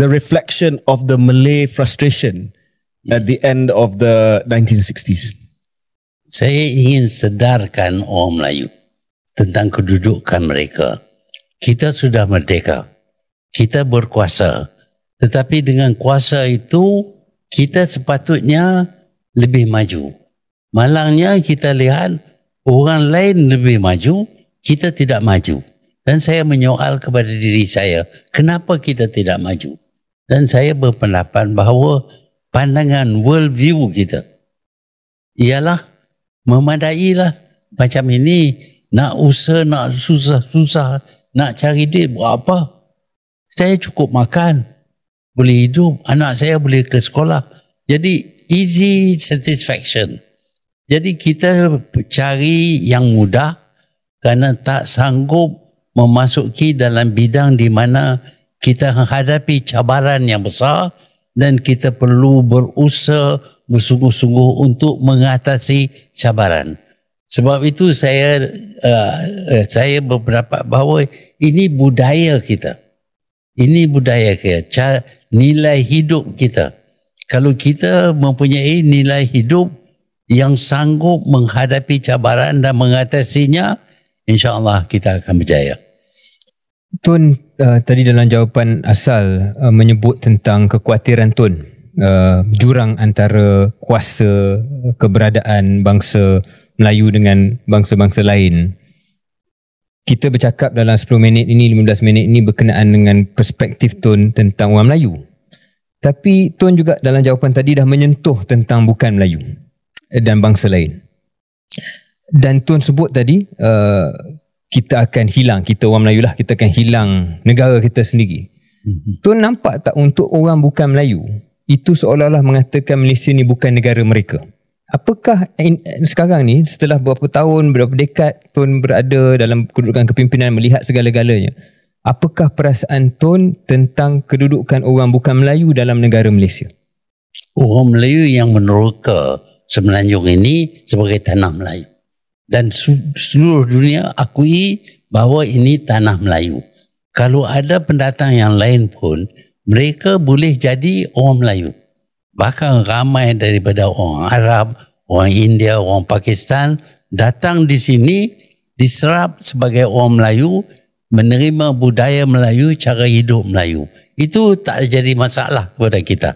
the reflection of the Malay frustration yeah. at the end of the 1960s? Saya ingin sedarkan orang Melayu tentang kedudukan mereka. Kita sudah merdeka. Kita berkuasa. Tetapi dengan kuasa itu, kita sepatutnya lebih maju. Malangnya kita lihat orang lain lebih maju, kita tidak maju. Dan saya menyoal kepada diri saya, kenapa kita tidak maju? Dan saya berpendapat bahawa pandangan world view kita ialah memadai lah macam ini nak usah nak susah-susah nak cari duit buat apa? Saya cukup makan, boleh hidup, anak saya boleh ke sekolah. Jadi easy satisfaction. Jadi kita cari yang mudah kerana tak sanggup memasuki dalam bidang di mana kita menghadapi cabaran yang besar dan kita perlu berusaha bersungguh-sungguh untuk mengatasi cabaran. Sebab itu saya uh, saya berpendapat bahawa ini budaya kita. Ini budaya kita, nilai hidup kita. Kalau kita mempunyai nilai hidup yang sanggup menghadapi cabaran dan mengatasinya, insyaallah kita akan berjaya. Tun uh, tadi dalam jawapan asal uh, menyebut tentang kekhawatiran Tun uh, jurang antara kuasa keberadaan bangsa Melayu dengan bangsa-bangsa lain. Kita bercakap dalam 10 minit ini, 15 minit ini berkenaan dengan perspektif Tun tentang orang Melayu. Tapi Tun juga dalam jawapan tadi dah menyentuh tentang bukan Melayu dan bangsa lain. Dan Tun sebut tadi, uh, kita akan hilang kita orang Melayu lah kita akan hilang negara kita sendiri mm-hmm. tu nampak tak untuk orang bukan Melayu itu seolah-olah mengatakan Malaysia ni bukan negara mereka apakah in, sekarang ni setelah beberapa tahun berapa dekad tuan berada dalam kedudukan kepimpinan melihat segala-galanya apakah perasaan tuan tentang kedudukan orang bukan Melayu dalam negara Malaysia orang Melayu yang meneroka semenanjung ini sebagai tanah Melayu dan seluruh dunia akui bahawa ini tanah Melayu. Kalau ada pendatang yang lain pun, mereka boleh jadi orang Melayu. Bahkan ramai daripada orang Arab, orang India, orang Pakistan datang di sini diserap sebagai orang Melayu, menerima budaya Melayu, cara hidup Melayu. Itu tak jadi masalah kepada kita.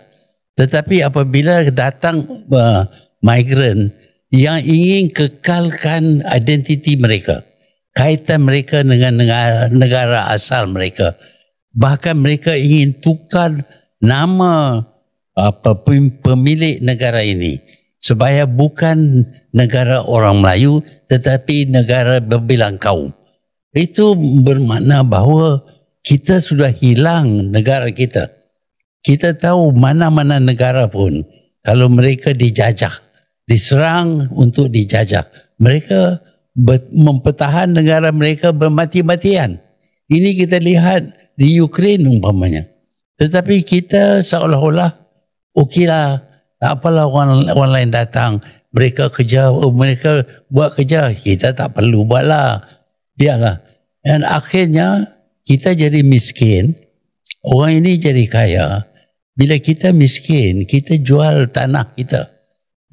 Tetapi apabila datang uh, migrant yang ingin kekalkan identiti mereka kaitan mereka dengan negara asal mereka bahkan mereka ingin tukar nama apa uh, pemilik negara ini supaya bukan negara orang Melayu tetapi negara berbilang kaum itu bermakna bahawa kita sudah hilang negara kita kita tahu mana-mana negara pun kalau mereka dijajah diserang untuk dijajak. Mereka mempertahan negara mereka bermati-matian. Ini kita lihat di Ukraine umpamanya. Tetapi kita seolah-olah okeylah tak apalah orang, orang lain datang mereka kerja oh, mereka buat kerja kita tak perlu buatlah biarlah dan akhirnya kita jadi miskin orang ini jadi kaya bila kita miskin kita jual tanah kita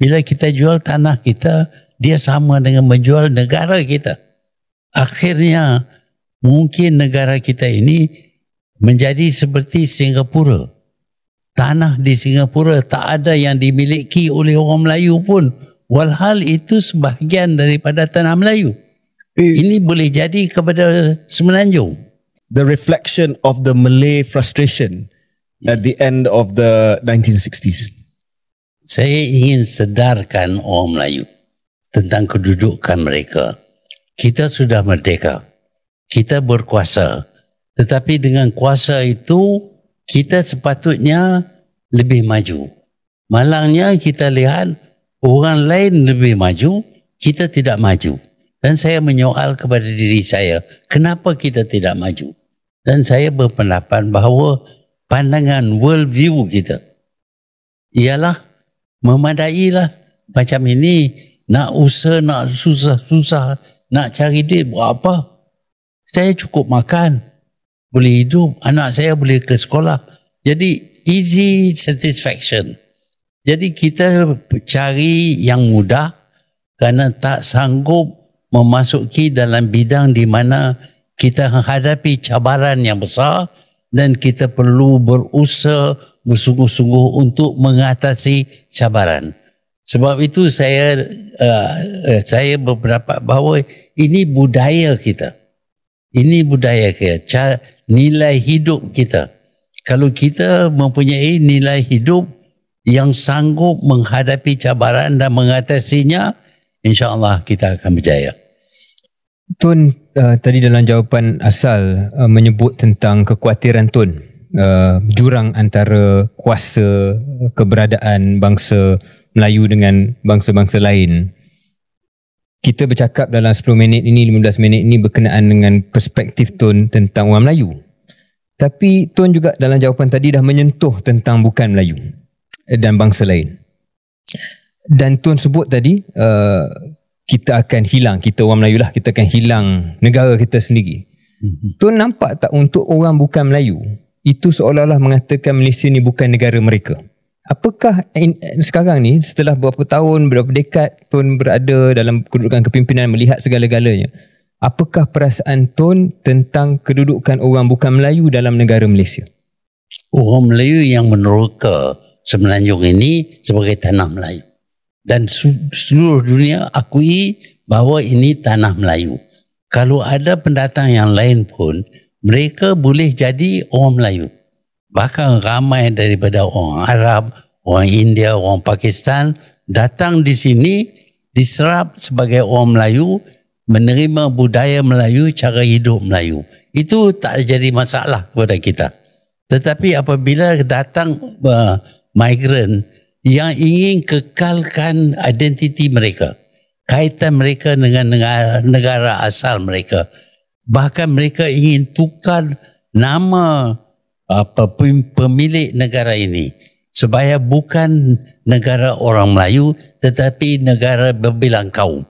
bila kita jual tanah kita, dia sama dengan menjual negara kita. Akhirnya, mungkin negara kita ini menjadi seperti Singapura. Tanah di Singapura tak ada yang dimiliki oleh orang Melayu pun. Walhal itu sebahagian daripada tanah Melayu. Eh. Ini boleh jadi kepada Semenanjung. The reflection of the Malay frustration at the end of the 1960s. Saya ingin sedarkan orang Melayu tentang kedudukan mereka. Kita sudah merdeka. Kita berkuasa. Tetapi dengan kuasa itu, kita sepatutnya lebih maju. Malangnya kita lihat orang lain lebih maju, kita tidak maju. Dan saya menyoal kepada diri saya, kenapa kita tidak maju? Dan saya berpendapat bahawa pandangan world view kita ialah Memadai lah macam ini nak usah nak susah-susah nak cari duit buat apa saya cukup makan boleh hidup anak saya boleh ke sekolah jadi easy satisfaction jadi kita cari yang mudah kerana tak sanggup memasuki dalam bidang di mana kita menghadapi cabaran yang besar dan kita perlu berusaha bersungguh-sungguh untuk mengatasi cabaran. Sebab itu saya uh, saya berpendapat bahawa ini budaya kita. Ini budaya kita, nilai hidup kita. Kalau kita mempunyai nilai hidup yang sanggup menghadapi cabaran dan mengatasinya, insya-Allah kita akan berjaya. Tun uh, tadi dalam jawapan asal uh, menyebut tentang kekhawatiran Tun uh, jurang antara kuasa keberadaan bangsa Melayu dengan bangsa-bangsa lain. Kita bercakap dalam 10 minit ini, 15 minit ini berkenaan dengan perspektif Tun tentang orang Melayu. Tapi Tun juga dalam jawapan tadi dah menyentuh tentang bukan Melayu dan bangsa lain. Dan Tun sebut tadi uh, kita akan hilang kita orang Melayu lah kita akan hilang negara kita sendiri mm-hmm. tu nampak tak untuk orang bukan Melayu itu seolah-olah mengatakan Malaysia ni bukan negara mereka apakah in, sekarang ni setelah beberapa tahun berapa dekad Tun berada dalam kedudukan kepimpinan melihat segala-galanya apakah perasaan Tun tentang kedudukan orang bukan Melayu dalam negara Malaysia orang Melayu yang meneroka semenanjung ini sebagai tanah Melayu dan seluruh dunia akui bahawa ini tanah Melayu. Kalau ada pendatang yang lain pun, mereka boleh jadi orang Melayu. Bahkan ramai daripada orang Arab, orang India, orang Pakistan datang di sini diserap sebagai orang Melayu, menerima budaya Melayu, cara hidup Melayu. Itu tak jadi masalah kepada kita. Tetapi apabila datang uh, migran migrant yang ingin kekalkan identiti mereka kaitan mereka dengan negara asal mereka bahkan mereka ingin tukar nama apa uh, pemilik negara ini supaya bukan negara orang Melayu tetapi negara berbilang kaum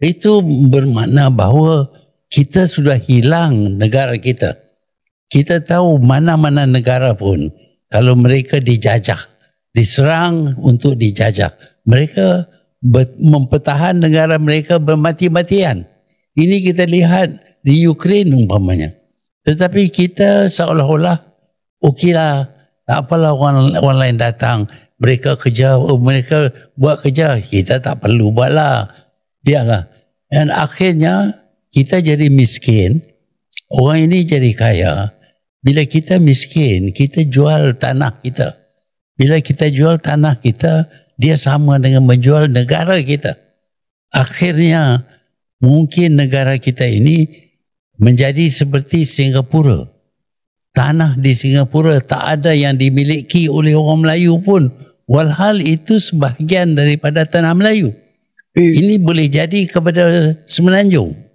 itu bermakna bahawa kita sudah hilang negara kita kita tahu mana-mana negara pun kalau mereka dijajah diserang untuk dijajak. Mereka mempertahankan negara mereka bermati-matian. Ini kita lihat di Ukraine umpamanya. Tetapi kita seolah-olah okeylah tak apalah orang, orang lain datang mereka kerja oh, mereka buat kerja kita tak perlu buatlah biarlah dan akhirnya kita jadi miskin orang ini jadi kaya bila kita miskin kita jual tanah kita bila kita jual tanah kita, dia sama dengan menjual negara kita. Akhirnya mungkin negara kita ini menjadi seperti Singapura. Tanah di Singapura tak ada yang dimiliki oleh orang Melayu pun. Walhal itu sebahagian daripada tanah Melayu. Eh. Ini boleh jadi kepada Semenanjung.